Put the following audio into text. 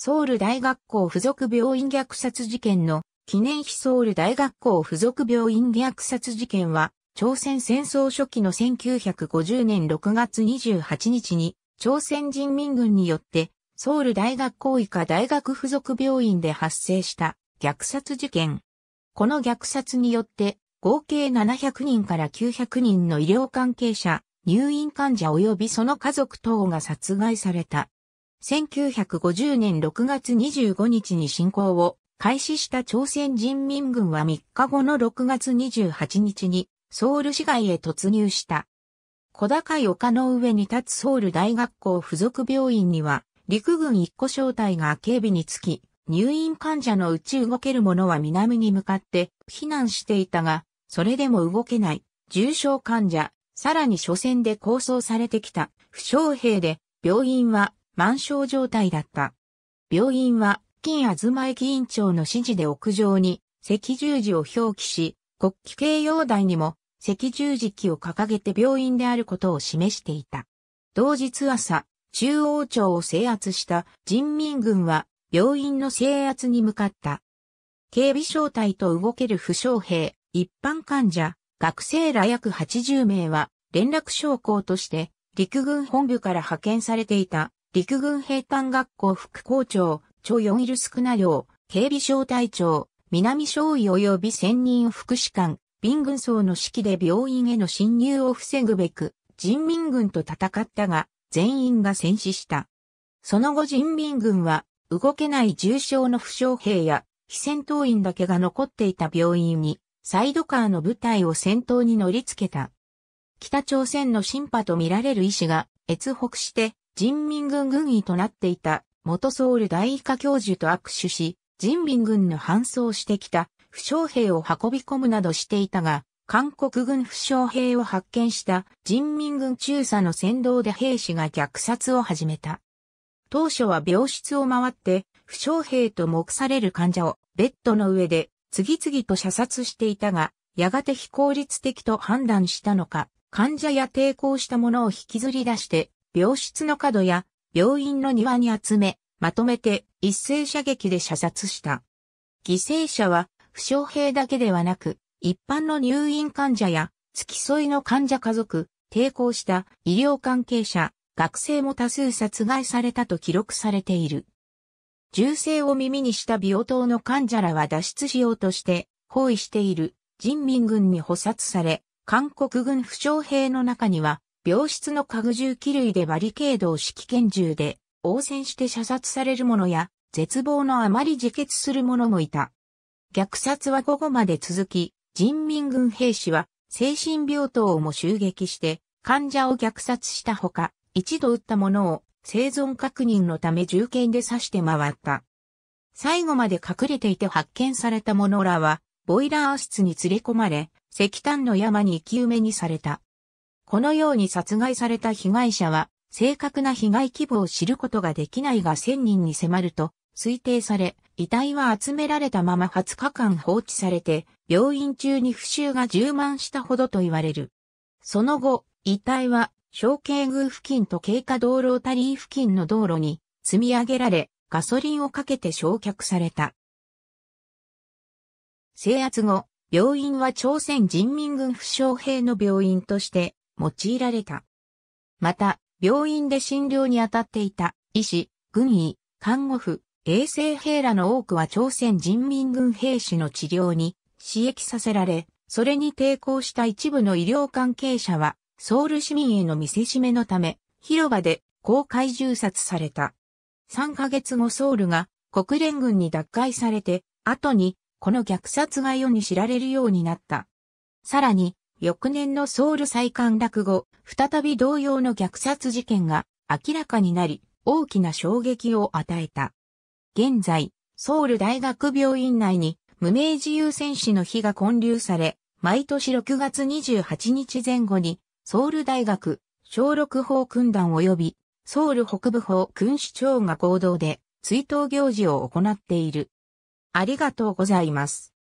ソウル大学校附属病院虐殺事件の記念碑ソウル大学校附属病院虐殺事件は、朝鮮戦争初期の1950年6月28日に、朝鮮人民軍によって、ソウル大学校以下大学附属病院で発生した虐殺事件。この虐殺によって、合計700人から900人の医療関係者、入院患者及びその家族等が殺害された。1950年6月25日に侵攻を開始した朝鮮人民軍は3日後の6月28日にソウル市街へ突入した。小高い丘の上に立つソウル大学校附属病院には陸軍一個小隊が警備につき、入院患者のうち動ける者は南に向かって避難していたが、それでも動けない重症患者、さらに初戦で構想されてきた負傷兵で病院は満床状態だった。病院は、金東駅院長の指示で屋上に赤十字を表記し、国旗掲揚台にも赤十字旗を掲げて病院であることを示していた。同日朝、中央町を制圧した人民軍は病院の制圧に向かった。警備小隊と動ける負傷兵、一般患者、学生ら約80名は連絡将校として陸軍本部から派遣されていた陸軍兵官学校副校長、ョ・ヨンイルスクナ寮、警備小隊長、南少尉及び専任副士官、民軍層の指揮で病院への侵入を防ぐべく、人民軍と戦ったが、全員が戦死した。その後人民軍は、動けない重傷の負傷兵や、非戦闘員だけが残っていた病院に、サイドカーの部隊を戦闘に乗り付けた。北朝鮮のシンパと見られる医師が、越北して、人民軍軍医となっていた元ソウル大医科教授と握手し、人民軍の搬送してきた負傷兵を運び込むなどしていたが、韓国軍負傷兵を発見した人民軍中佐の先導で兵士が虐殺を始めた。当初は病室を回って、負傷兵と目される患者をベッドの上で次々と射殺していたが、やがて非効率的と判断したのか、患者や抵抗した者を引きずり出して病室の角や病院の庭に集め、まとめて一斉射撃で射殺した。犠牲者は負傷兵だけではなく、一般の入院患者や付き添いの患者家族、抵抗した医療関係者、学生も多数殺害されたと記録されている。銃声を耳にした病棟の患者らは脱出しようとして包囲している人民軍に捕殺され、韓国軍負傷兵の中には病室の家具銃器類でバリケードを揮、拳銃で応戦して射殺される者や、絶望のあまり自決する者もいた。虐殺は午後まで続き、人民軍兵士は精神病棟をも襲撃して患者を虐殺したほか、一度撃った者を生存確認のため銃剣で刺して回った。最後まで隠れていて発見された者らは、ボイラー室に連れ込まれ、石炭の山に生き埋めにされた。このように殺害された被害者は、正確な被害規模を知ることができないが1000人に迫ると推定され、遺体は集められたまま20日間放置されて、病院中に不臭が充満したほどと言われる。その後、遺体は、小慶宮付近と経過道路タリー付近の道路に積み上げられ、ガソリンをかけて焼却された。制圧後、病院は朝鮮人民軍負傷兵の病院として用いられた。また、病院で診療に当たっていた医師、軍医、看護婦、衛生兵らの多くは朝鮮人民軍兵士の治療に刺激させられ、それに抵抗した一部の医療関係者は、ソウル市民への見せしめのため、広場で公開銃殺された。3ヶ月後ソウルが国連軍に奪回されて、後にこの虐殺が世に知られるようになった。さらに、翌年のソウル再陥落後、再び同様の虐殺事件が明らかになり、大きな衝撃を与えた。現在、ソウル大学病院内に無名自由戦士の日が建立され、毎年6月28日前後に、ソウル大学、小六法訓団及び、ソウル北部法君主長が合同で追悼行事を行っている。ありがとうございます。